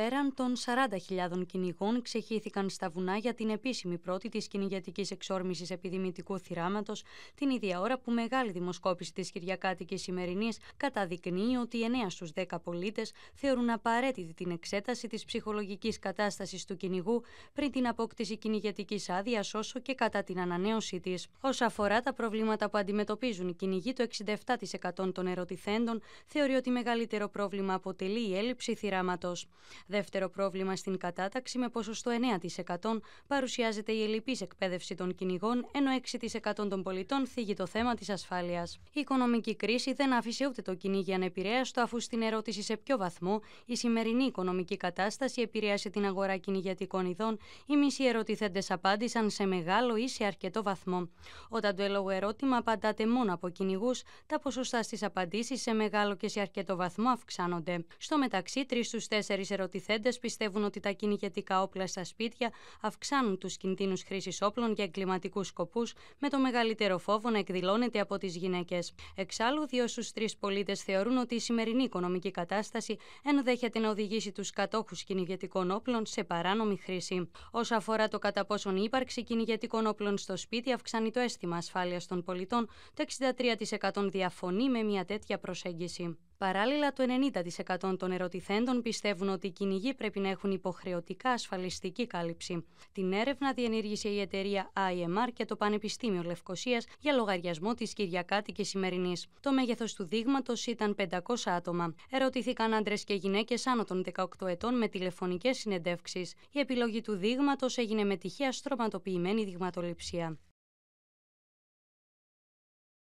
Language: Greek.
Πέραν των 40.000 κυνηγών ξεχύθηκαν στα βουνά για την επίσημη πρώτη της κυνηγιατικής εξόρμησης επιδημητικού θυράματος, την ίδια ώρα που μεγάλη δημοσκόπηση της Κυριακάτικης σημερινής καταδεικνύει ότι 9 στους 10 πολίτες θεωρούν απαραίτητη την εξέταση της ψυχολογικής κατάστασης του κυνηγού πριν την απόκτηση κυνηγιατικής άδειας όσο και κατά την ανανέωσή της. Όσο αφορά τα προβλήματα που αντιμετωπίζουν οι κυνηγοί, το 67% των ερωτηθέντων θεωρεί ότι μεγαλύτερο πρόβλημα αποτελεί η έλλειψη θυράματος. Δεύτερο πρόβλημα στην κατάταξη με ποσοστό 9% παρουσιάζεται η ελλειπής εκπαίδευση των κυνηγών, ενώ 6% των πολιτών θίγει το θέμα της ασφάλειας. Η οικονομική κρίση δεν άφησε ούτε το κυνήγι ανεπηρέαστο, αφού στην ερώτηση σε ποιο βαθμό η σημερινή οικονομική κατάσταση επηρέασε την αγορά κυνηγιατικών ειδών, οι μισοί ερωτηθέντες απάντησαν σε μεγάλο ή σε αρκετό βαθμό. Όταν το ελόγω ερώτημα απαντάται μόνο από κυνηγούς, τα ποσοστά στις απαντήσεις σε μεγάλο και σε αρκετό βαθμό αυξάνονται. Στο μεταξύ, τρεις στους τέσσερις ερωτήσει Ερωτηθέντες πιστεύουν ότι τα κυνηγετικά όπλα στα σπίτια αυξάνουν τους κινδύνους χρήσης όπλων για εγκληματικούς σκοπούς, με το μεγαλύτερο φόβο να εκδηλώνεται από τις γυναίκες. Εξάλλου, δύο στους τρεις πολίτες θεωρούν ότι η σημερινή οικονομική κατάσταση ενδέχεται να οδηγήσει τους κατόχους κυνηγετικών όπλων σε παράνομη χρήση. Όσο αφορά το κατά πόσον η ύπαρξη κυνηγετικών όπλων στο σπίτι αυξάνει το αίσθημα ασφάλειας των πολιτών, το 63% διαφωνεί με μια τέτοια προσέγγιση. Παράλληλα, το 90% των ερωτηθέντων πιστεύουν ότι οι κυνηγοί πρέπει να έχουν υποχρεωτικά ασφαλιστική κάλυψη. Την έρευνα διενήργησε η εταιρεία IMR και το Πανεπιστήμιο Λευκοσίας για λογαριασμό της Κυριακάτικης ημερινή. Το μέγεθος του δείγματος ήταν 500 άτομα. Ερωτηθήκαν άντρες και γυναίκες άνω των 18 ετών με τηλεφωνικές συνεντεύξεις. Η επιλογή του δείγματος έγινε με τυχαία στρωματοποιημένη δειγματοληψία.